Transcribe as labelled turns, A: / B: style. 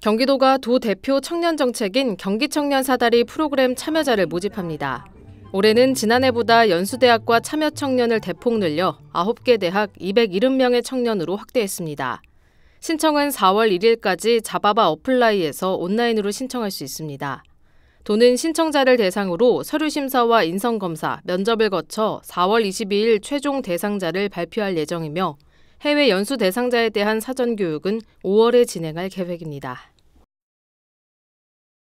A: 경기도가 도 대표 청년 정책인 경기청년 사다리 프로그램 참여자를 모집합니다. 올해는 지난해보다 연수대학과 참여 청년을 대폭 늘려 9개 대학 270명의 청년으로 확대했습니다. 신청은 4월 1일까지 자바바 어플라이에서 온라인으로 신청할 수 있습니다. 도는 신청자를 대상으로 서류 심사와 인성 검사, 면접을 거쳐 4월 22일 최종 대상자를 발표할 예정이며 해외 연수 대상자에 대한 사전 교육은 5월에 진행할 계획입니다.